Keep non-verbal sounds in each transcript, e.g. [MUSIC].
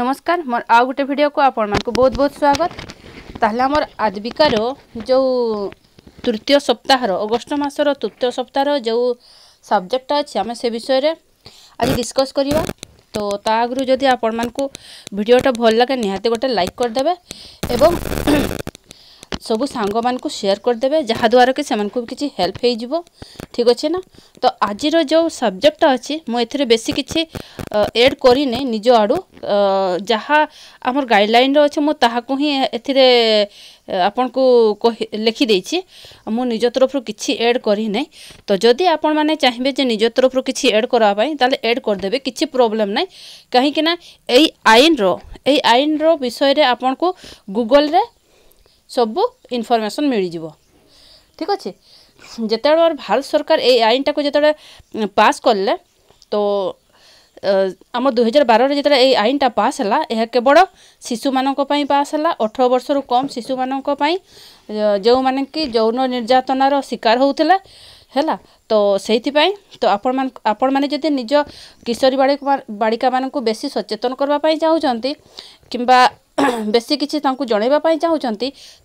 নমস্কার মোর আউ গোটে ভিডিওকু আপনার বহুত বহুত স্বাগত তাহলে আমার আজবিকার যে তৃতীয় সপ্তাহর অগস্ট মাসর তৃতীয় সপ্তাহর যে সবজেক্টটা আছে আমি সে বিষয়ে আজ ডিসকস করা তো তা আগর যদি আপনার ভিডিওটা ভাল লাগে নিহতি গোটে লাইক করেদেবে এবং ସବୁ ସାଙ୍ଗମାନଙ୍କୁ ସେୟାର କରିଦେବେ ଯାହାଦ୍ୱାରା କି ସେମାନଙ୍କୁ ବି କିଛି ହେଲ୍ପ ହେଇଯିବ ଠିକ୍ ଅଛି ନା ତ ଆଜିର ଯେଉଁ ସବଜେକ୍ଟଟା ଅଛି ମୁଁ ଏଥିରେ ବେଶୀ କିଛି ଏଡ଼୍ କରିନି ନିଜ ଆଡ଼ୁ ଯାହା ଆମର ଗାଇଡ଼ଲାଇନ୍ରେ ଅଛି ମୁଁ ତାହାକୁ ହିଁ ଏଥିରେ ଆପଣଙ୍କୁ ଲେଖିଦେଇଛି ମୁଁ ନିଜ ତରଫରୁ କିଛି ଏଡ଼୍ କରିନାହିଁ ତ ଯଦି ଆପଣମାନେ ଚାହିଁବେ ଯେ ନିଜ ତରଫରୁ କିଛି ଏଡ଼୍ କରିବା ପାଇଁ ତାହେଲେ ଏଡ଼୍ କରିଦେବେ କିଛି ପ୍ରୋବ୍ଲେମ୍ ନାହିଁ କାହିଁକିନା ଏଇ ଆଇନର ଏଇ ଆଇନର ବିଷୟରେ ଆପଣଙ୍କୁ ଗୁଗଲରେ ସବୁ ଇନଫର୍ମେସନ୍ ମିଳିଯିବ ଠିକ୍ ଅଛି ଯେତେବେଳେ ଆମର ଭାରତ ସରକାର ଏଇ ଆଇନଟାକୁ ଯେତେବେଳେ ପାସ୍ କଲେ ତ ଆମ ଦୁଇହଜାର ବାରରେ ଯେତେବେଳେ ଏଇ ଆଇନଟା ପାସ୍ ହେଲା ଏହା କେବଳ ଶିଶୁମାନଙ୍କ ପାଇଁ ପାସ୍ ହେଲା ଅଠର ବର୍ଷରୁ କମ୍ ଶିଶୁମାନଙ୍କ ପାଇଁ ଯେଉଁମାନେ କି ଯୌନ ନିର୍ଯାତନାର ଶିକାର ହେଉଥିଲେ ହେଲା ତ ସେଇଥିପାଇଁ ତ ଆପଣମାନେ ଆପଣମାନେ ଯଦି ନିଜ କିଶୋରୀ ବାଳିକା ବାଳିକାମାନଙ୍କୁ ବେଶୀ ସଚେତନ କରିବା ପାଇଁ ଚାହୁଁଛନ୍ତି କିମ୍ବା [CLEARS THROAT] বেশি কিছু তাঁকু জনাইবা পাই চাহুছেন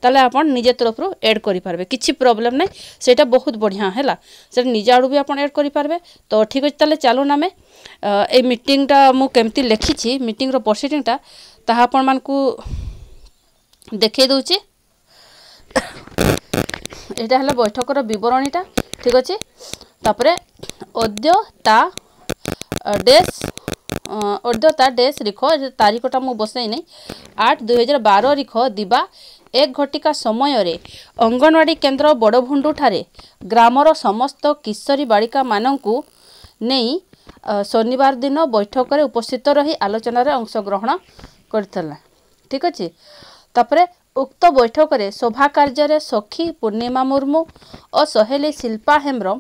তাহলে আপনার নিজে তরফর এড করে পারবে কিছু প্রোবলেম নাই সেটা বহুত বঢ়িয়া হল সেটা নিজ আড়ু বি আপনার এড করে পারবে তো ঠিক আছে তাহলে চালুন আমি এই মিটিংটা মু কেমতি লেখিছি মিটিংর প্রসিডিংটা তাহা আপন মানুষ দেখাই দেছি এটা হল বৈঠকর বরণীটা ঠিক আছে তাপরে অদ্য তা ডেস ଅର୍ଧତା ଡେସ୍ ରିଖ ତାରିଖଟା ମୁଁ ବସାଇ ନାହିଁ ଆଠ ଦୁଇହଜାର ବାର ରିଖ ଦିବା ଏକ ଘଟିକା ସମୟରେ ଅଙ୍ଗନୱାଡ଼ି କେନ୍ଦ୍ର ବଡ଼ଭୁଣ୍ଡୁଠାରେ ଗ୍ରାମର ସମସ୍ତ କିଶୋରୀ ବାଳିକାମାନଙ୍କୁ ନେଇ ଶନିବାର ଦିନ ବୈଠକରେ ଉପସ୍ଥିତ ରହି ଆଲୋଚନାରେ ଅଂଶଗ୍ରହଣ କରିଥିଲା ଠିକ୍ ଅଛି ତାପରେ ଉକ୍ତ ବୈଠକରେ ଶୋଭା କାର୍ଯ୍ୟରେ ସଖୀ ପୂର୍ଣ୍ଣିମା ମୁର୍ମୁ ଓ ସହେଲି ଶିଳ୍ପା ହେମ୍ରମ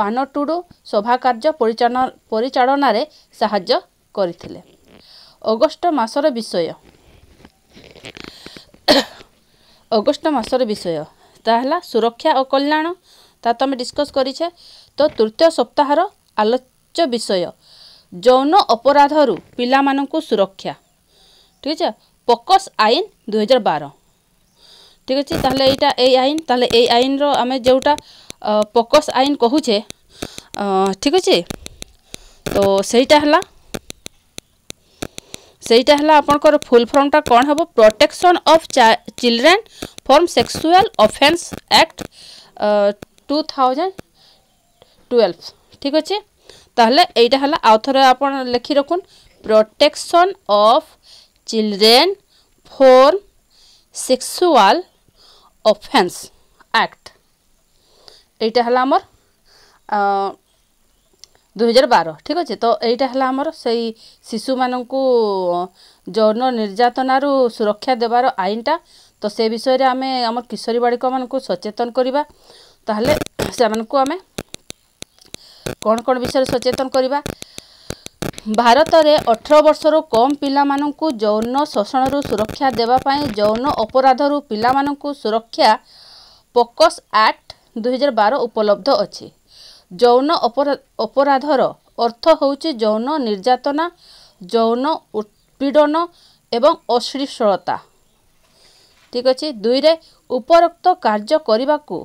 ପାନଟୁଡ଼ୁ ଶୋଭା କାର୍ଯ୍ୟ ପରିଚାଳନା ପରିଚାଳନାରେ ସାହାଯ୍ୟ କରିଥିଲେ ଅଗଷ୍ଟ ମାସର ବିଷୟ [COUGHS] ଅଗଷ୍ଟ ମାସର ବିଷୟ ତାହା ହେଲା ସୁରକ୍ଷା ଓ କଲ୍ୟାଣ ତା ତ ଆମେ ଡିସ୍କସ୍ କରିଛେ ତ ତୃତୀୟ ସପ୍ତାହର ଆଲୋଚ୍ୟ ବିଷୟ ଯୌନ ଅପରାଧରୁ ପିଲାମାନଙ୍କୁ ସୁରକ୍ଷା ଠିକ୍ ଅଛି ପକସ୍ ଆଇନ ଦୁଇହଜାର ବାର ଠିକ୍ ଅଛି ତାହେଲେ ଏଇଟା ଏଇ ଆଇନ ତାହେଲେ ଏଇ ଆଇନର ଆମେ ଯେଉଁଟା ପକସ୍ ଆଇନ କହୁଛେ ଠିକ୍ ଅଛି ତ ସେଇଟା ହେଲା সেইটা হল আপনার ফুল ফর্মটা কম হব protection of children from sexual offence act two thousand ঠিক আছে তাহলে এইটা হল আউথরে আপনার লিখি রাখুন protection of children from sexual offence act এইটা হল আমার ଦୁଇହଜାର ବାର ଠିକ୍ ଅଛି ତ ଏଇଟା ହେଲା ଆମର ସେଇ ଶିଶୁମାନଙ୍କୁ ଯୌନ ନିର୍ଯାତନାରୁ ସୁରକ୍ଷା ଦେବାର ଆଇନଟା ତ ସେ ବିଷୟରେ ଆମେ ଆମର କିଶୋରୀ ବାଳିକମାନଙ୍କୁ ସଚେତନ କରିବା ତାହେଲେ ସେମାନଙ୍କୁ ଆମେ କ'ଣ କ'ଣ ବିଷୟରେ ସଚେତନ କରିବା ଭାରତରେ ଅଠର ବର୍ଷରୁ କମ୍ ପିଲାମାନଙ୍କୁ ଯୌନ ଶୋଷଣରୁ ସୁରକ୍ଷା ଦେବା ପାଇଁ ଯୌନ ଅପରାଧରୁ ପିଲାମାନଙ୍କୁ ସୁରକ୍ଷା ପୋକସ୍ ଆକ୍ଟ ଦୁଇହଜାର ବାର ଉପଲବ୍ଧ ଅଛି ଯୌନ ଅପରାଧର ଅର୍ଥ ହେଉଛି ଯୌନ ନିର୍ଯାତନା ଯୌନ ଉତ୍ପୀଡ଼ନ ଏବଂ ଅଶ୍ଳୀଳତା ଠିକ୍ ଅଛି ଦୁଇରେ ଉପରୋକ୍ତ କାର୍ଯ୍ୟ କରିବାକୁ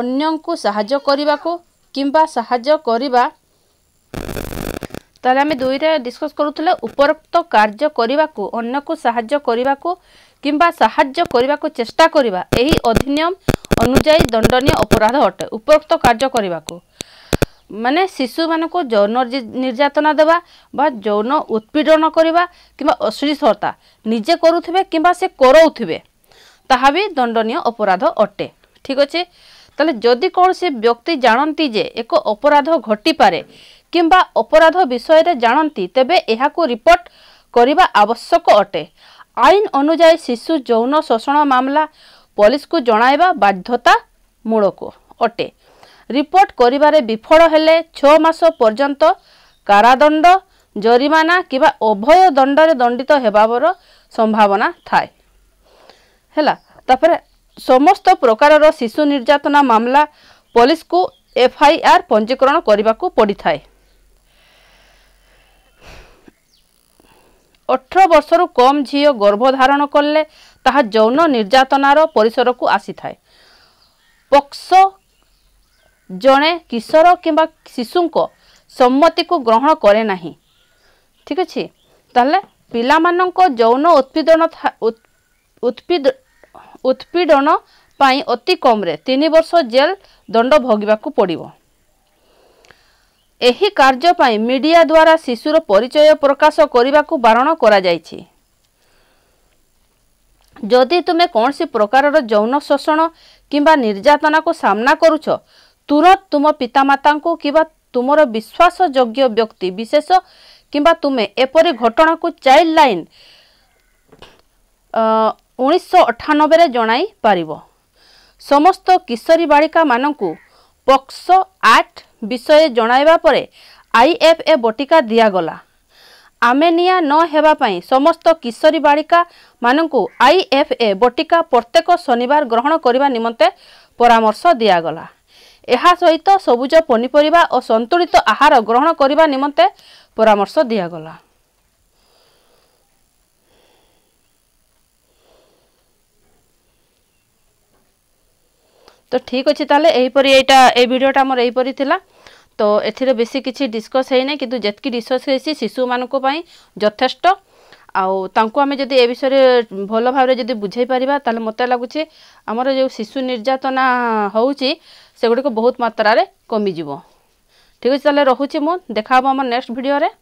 ଅନ୍ୟଙ୍କୁ ସାହାଯ୍ୟ କରିବାକୁ କିମ୍ବା ସାହାଯ୍ୟ କରିବା ତାହେଲେ ଆମେ ଦୁଇରେ ଡିସ୍କସ୍ କରୁଥିଲେ ଉପରୋକ୍ତ କାର୍ଯ୍ୟ କରିବାକୁ ଅନ୍ୟକୁ ସାହାଯ୍ୟ କରିବାକୁ କିମ୍ବା ସାହାଯ୍ୟ କରିବାକୁ ଚେଷ୍ଟା କରିବା ଏହି ଅଧିନିୟମ ଅନୁଯାୟୀ ଦଣ୍ଡନୀୟ ଅପରାଧ ଅଟେ ଉପରୋକ୍ତ କାର୍ଯ୍ୟ କରିବାକୁ ମାନେ ଶିଶୁମାନଙ୍କୁ ଯୌନ ନିର୍ଯାତନା ଦେବା ବା ଯୌନ ଉତ୍ପୀଡ଼ନ କରିବା କିମ୍ବା ଅଶ୍ଳୀଳତା ନିଜେ କରୁଥିବେ କିମ୍ବା ସେ କରାଉଥିବେ ତାହା ବି ଦଣ୍ଡନୀୟ ଅପରାଧ ଅଟେ ଠିକ୍ ଅଛି ତାହେଲେ ଯଦି କୌଣସି ବ୍ୟକ୍ତି ଜାଣନ୍ତି ଯେ ଏକ ଅପରାଧ ଘଟିପାରେ କିମ୍ବା ଅପରାଧ ବିଷୟରେ ଜାଣନ୍ତି ତେବେ ଏହାକୁ ରିପୋର୍ଟ କରିବା ଆବଶ୍ୟକ ଅଟେ আইন অনুযায়ী শিশু যৌন শোষণ মামলা পুলিশকু জনাইবা বাধ্যতামূলক অটে রিপোর্ট করিবারে বিফল হলে ছ মাস পর্যন্ত কারাদণ্ড জরিমানা কিংবা অভয় দণ্ডরে দণ্ডিত হবার সম্ভাবনা থাকে ହେଲା ତାପରେ ସମସ୍ତ ପ୍ରକାରର ଶିଶୁ ନିର୍ଯାତନା ମାମଲା ପୋଲିସକୁ ଏଫ୍ଆଇଆର୍ ପଞ୍ଜୀକରଣ କରିବାକୁ ପଡ଼ିଥାଏ ଅଠର ବର୍ଷରୁ କମ୍ ଝିଅ ଗର୍ଭଧାରଣ କଲେ ତାହା ଯୌନ ନିର୍ଯାତନାର ପରିସରକୁ ଆସିଥାଏ ପକ୍ସ ଜଣେ କିଶୋର କିମ୍ବା ଶିଶୁଙ୍କ ସମ୍ମତିକୁ ଗ୍ରହଣ କରେ ନାହିଁ ଠିକ ଅଛି ତାହେଲେ ପିଲାମାନଙ୍କ ଯୌନ ଉତ୍ପୀଡ଼ନ ଉତ୍ପୀଡ଼ନ ପାଇଁ ଅତି କମ୍ରେ ତିନି ବର୍ଷ ଜେଲ୍ ଦଣ୍ଡ ଭୋଗିବାକୁ ପଡ଼ିବ ଏହି କାର୍ଯ୍ୟ ପାଇଁ ମିଡ଼ିଆ ଦ୍ୱାରା ଶିଶୁର ପରିଚୟ ପ୍ରକାଶ କରିବାକୁ ବାରଣ କରାଯାଇଛି ଯଦି ତୁମେ କୌଣସି ପ୍ରକାରର ଯୌନ ଶୋଷଣ କିମ୍ବା ନିର୍ଯାତନାକୁ ସାମ୍ନା କରୁଛ ତୁରନ୍ତ ତୁମ ପିତାମାତାଙ୍କୁ କିମ୍ବା ତୁମର ବିଶ୍ୱାସ ଯୋଗ୍ୟ ବ୍ୟକ୍ତି ବିଶେଷ କିମ୍ବା ତୁମେ ଏପରି ଘଟଣାକୁ ଚାଇଲ୍ଡ ଲାଇନ୍ ଉଣେଇଶହ ଅଠାନବେରେ ଜଣାଇ ପାରିବ ସମସ୍ତ କିଶୋରୀ ବାଳିକାମାନଙ୍କୁ ପକ୍ସୋ ଆଟ୍ ବିଷୟ ଜଣାଇବା ପରେ ଆଇ ଏଫ୍ ଏ ବଟିକା ଦିଆଗଲା ଆମେନିଆ ନ ହେବା ପାଇଁ ସମସ୍ତ କିଶୋରୀ ବାଳିକାମାନଙ୍କୁ ଆଇ ଏଫ୍ ଏ ବଟିକା ପ୍ରତ୍ୟେକ ଶନିବାର ଗ୍ରହଣ କରିବା ନିମନ୍ତେ ପରାମର୍ଶ ଦିଆଗଲା ଏହା ସହିତ ସବୁଜ ପନିପରିବା ଓ ସନ୍ତୁଳିତ ଆହାର ଗ୍ରହଣ କରିବା ନିମନ୍ତେ ପରାମର୍ଶ ଦିଆଗଲା ତ ଠିକ୍ ଅଛି ତାହେଲେ ଏହିପରି ଏଇଟା ଏଇ ଭିଡ଼ିଓଟା ଆମର ଏହିପରି ଥିଲା ତ ଏଥିରେ ବେଶୀ କିଛି ଡିସ୍କସ୍ ହେଇନାହିଁ କିନ୍ତୁ ଯେତିକି ଡିସ୍କସ୍ ହେଇଛି ଶିଶୁମାନଙ୍କ ପାଇଁ ଯଥେଷ୍ଟ ଆଉ ତାଙ୍କୁ ଆମେ ଯଦି ଏ ବିଷୟରେ ଭଲ ଭାବରେ ଯଦି ବୁଝେଇ ପାରିବା ତାହେଲେ ମୋତେ ଲାଗୁଛି ଆମର ଯେଉଁ ଶିଶୁ ନିର୍ଯାତନା ହେଉଛି ସେଗୁଡ଼ିକ ବହୁତ ମାତ୍ରାରେ କମିଯିବ ଠିକ୍ ଅଛି ତାହେଲେ ରହୁଛି ମୁଁ ଦେଖା ହେବ ଆମ ନେକ୍ସଟ ଭିଡ଼ିଓରେ